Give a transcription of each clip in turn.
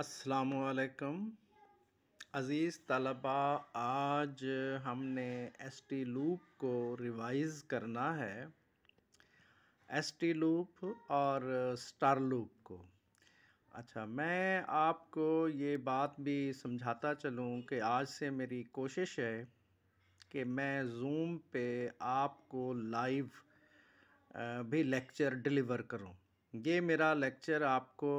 असलकम अज़ीज़ तलबा आज हमने एस टी लूप को रिवाइज़ करना है एस टी लूप और स्टार लूप को अच्छा मैं आपको ये बात भी समझाता चलूँ कि आज से मेरी कोशिश है कि मैं जूम पे आपको लाइव भी लेक्चर डिलीवर करूँ ये मेरा लेक्चर आपको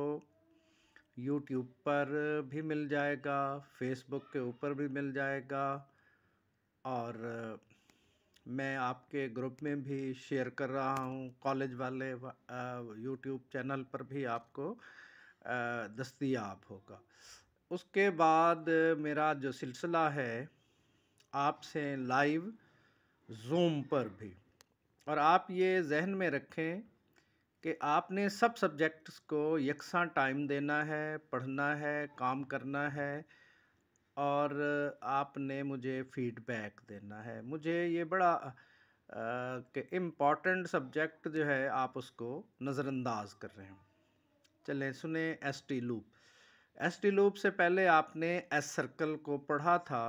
यूट्यूब पर भी मिल जाएगा फेसबुक के ऊपर भी मिल जाएगा और मैं आपके ग्रुप में भी शेयर कर रहा हूँ कॉलेज वाले यूट्यूब चैनल पर भी आपको दस्तियाब होगा उसके बाद मेरा जो सिलसिला है आपसे लाइव जूम पर भी और आप ये जहन में रखें कि आपने सब सब्जेक्ट्स को यकसा टाइम देना है पढ़ना है काम करना है और आपने मुझे फीडबैक देना है मुझे ये बड़ा कि इम्पॉर्टेंट सब्जेक्ट जो है आप उसको नज़रअंदाज कर रहे हैं चलें सुने S T loop S T loop से पहले आपने एस सर्कल को पढ़ा था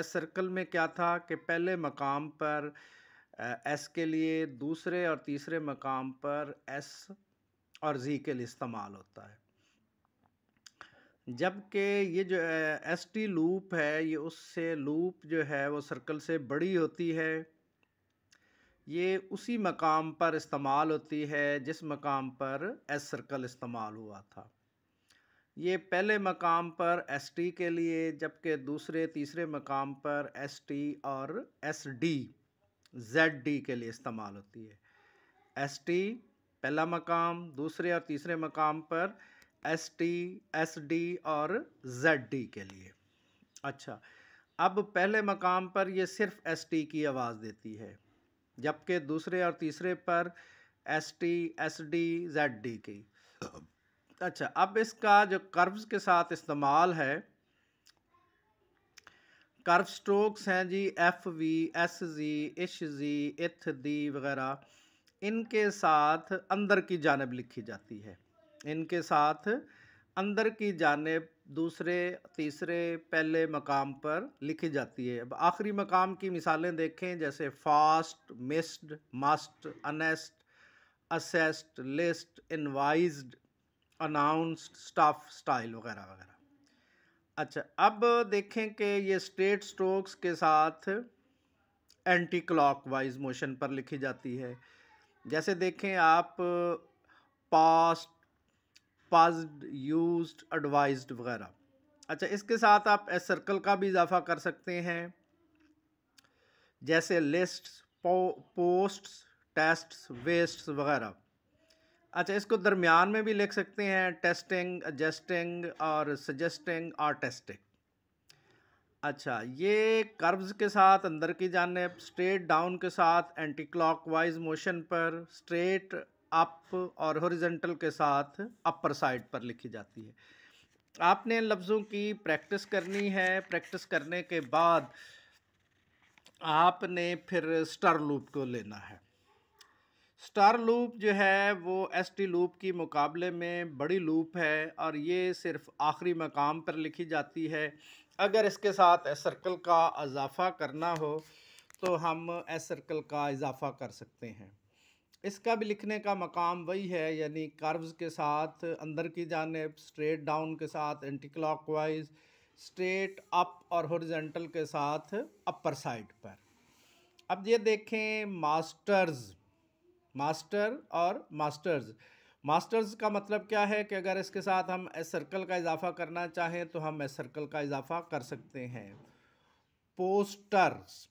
एस सर्कल में क्या था कि पहले मकाम पर एस के लिए दूसरे और तीसरे मकाम पर एस और जी के लिए इस्तेमाल होता है जबकि ये जो एस टी लूप है ये उससे लूप जो है वो सर्कल से बड़ी होती है ये उसी मकाम पर इस्तेमाल होती है जिस मकाम पर एस सर्कल इस्तेमाल हुआ था ये पहले मकाम पर एस टी के लिए जबकि दूसरे तीसरे मकाम पर एस टी और एस डी जेड डी के लिए इस्तेमाल होती है एस टी पहला मकाम दूसरे और तीसरे मकाम पर एस टी एस डी और जेड डी के लिए अच्छा अब पहले मकाम पर यह सिर्फ एस टी की आवाज़ देती है जबकि दूसरे और तीसरे पर S T S D Z D की अच्छा अब इसका जो कर्व्स के साथ इस्तेमाल है कर्व स्ट्रोक्स हैं G F V S G ish G इथ दी वगैरह इनके साथ अंदर की जानब लिखी जाती है इनके साथ अंदर की जानब दूसरे तीसरे पहले मकाम पर लिखी जाती है अब आखिरी मकाम की मिसालें देखें जैसे fast missed must honest assessed list इनवाइज्ड अनाउंस्ड स्टफ स्टाइल वगैरह वगैरह अच्छा अब देखें कि ये स्ट्रेट स्ट्रोक्स के साथ एंटी क्लॉक वाइज मोशन पर लिखी जाती है जैसे देखें आप पास्ट पास्ड यूज्ड एडवाइज्ड वगैरह अच्छा इसके साथ आप एस सर्कल का भी इजाफा कर सकते हैं जैसे लिस्ट पो, पोस्ट टेस्ट्स वेस्ट्स वगैरह अच्छा इसको दरमियान में भी लिख सकते हैं टेस्टिंग एडजस्टिंग और सजेस्टिंग और टेस्टिंग अच्छा ये कर्व्स के साथ अंदर की जानब स्ट्रेट डाउन के साथ एंटी वाइज मोशन पर स्ट्रेट अप और हॉरिजेंटल के साथ अपर साइड पर लिखी जाती है आपने इन लफ्ज़ों की प्रैक्टिस करनी है प्रैक्टिस करने के बाद आपने फिर स्टर लूप को लेना है स्टार लूप जो है वो एस टी लूप की मुकाबले में बड़ी लूप है और ये सिर्फ आखिरी मकाम पर लिखी जाती है अगर इसके साथ एस सर्कल का इजाफ़ा करना हो तो हम एस सर्कल का इजाफ़ा कर सकते हैं इसका भी लिखने का मकाम वही है यानी कर्व्स के साथ अंदर की जानब स्ट्रेट डाउन के साथ anticlockwise straight up और हॉरिजॉन्टल के साथ अपर साइड पर अब ये देखें मास्टर्स मास्टर और मास्टर्स मास्टर्स का मतलब क्या है कि अगर इसके साथ हम एस सर्कल का इजाफा करना चाहें तो हम एस सर्कल का इजाफा कर सकते हैं पोस्टर्स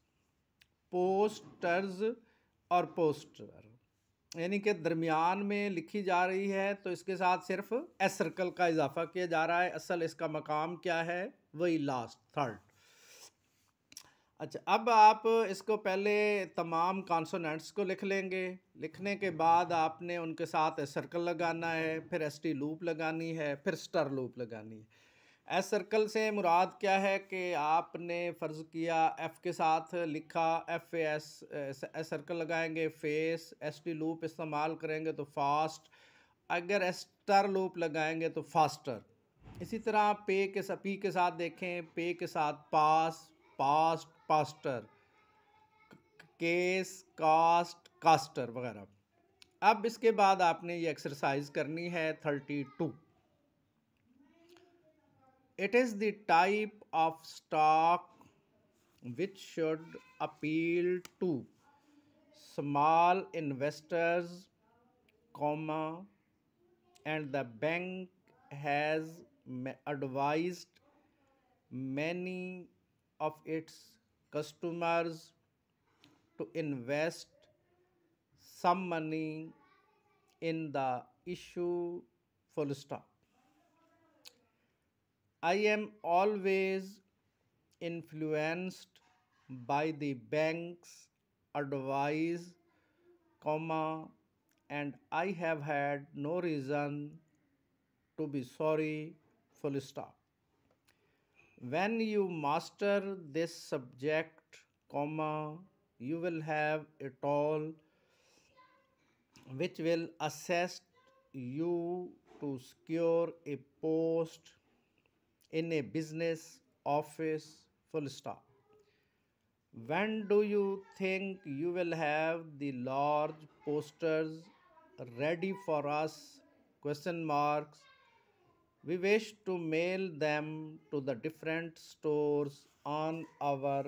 पोस्टर्स और पोस्टर यानी कि दरमियान में लिखी जा रही है तो इसके साथ सिर्फ एस सर्कल का इजाफा किया जा रहा है असल इसका मकाम क्या है वही लास्ट थर्ड अच्छा अब आप इसको पहले तमाम कॉन्सोनेंट्स को लिख लेंगे लिखने के बाद आपने उनके साथ सर्कल लगाना है फिर एस टी लूप लगानी है फिर स्टर लूप लगानी है एस सर्कल से मुराद क्या है कि आपने फ़र्ज़ किया एफ़ के साथ लिखा एफ एस एस सर्कल लगाएंगे फेस एस टी लूप इस्तेमाल करेंगे तो फास्ट अगर स्टर लूप लगाएंगे तो फास्टर इसी तरह पे के पी के साथ देखें पे के साथ pass past pastor case cast caster वगैरह अब इसके बाद आपने ये एक्सरसाइज करनी है thirty two it is the type of stock which should appeal to small investors comma and the bank has advise many of its customers to invest some money in the issue full stop. I am always influenced by the bank's advice, comma, and I have had no reason to be sorry, full stop when you master this subject comma you will have it all which will assist you to secure a post in a business office full stop when do you think you will have the large posters ready for us question marks we wish to mail them to the different stores on our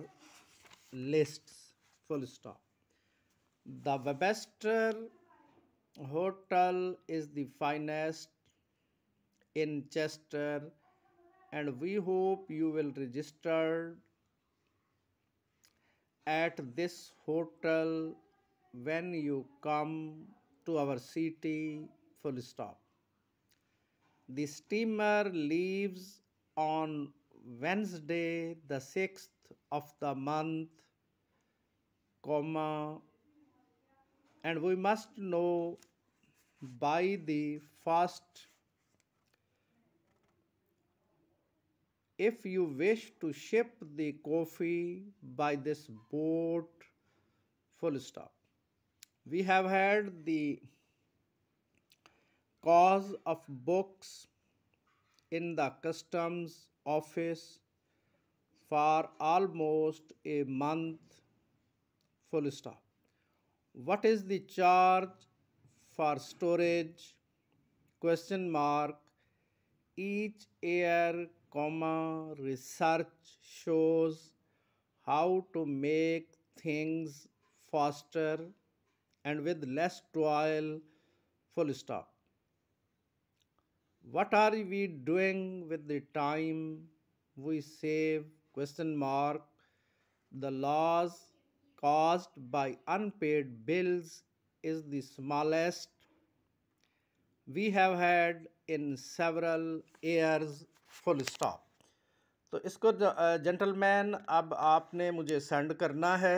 lists. Full stop. The Webster Hotel is the finest in Chester and we hope you will register at this hotel when you come to our city full stop the steamer leaves on Wednesday, the 6th of the month, comma, and we must know by the first if you wish to ship the coffee by this boat full stop we have had the cause of books in the customs office for almost a month full stop what is the charge for storage question mark each year comma research shows how to make things faster and with less toil full stop what are we doing with the time we save question mark the loss caused by unpaid bills is the smallest we have had in several years full stop तो इसको gentleman अब आपने मुझे send करना है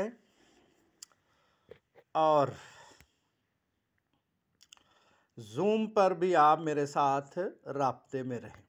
और zoom पर भी आप मेरे साथ रबते में रहें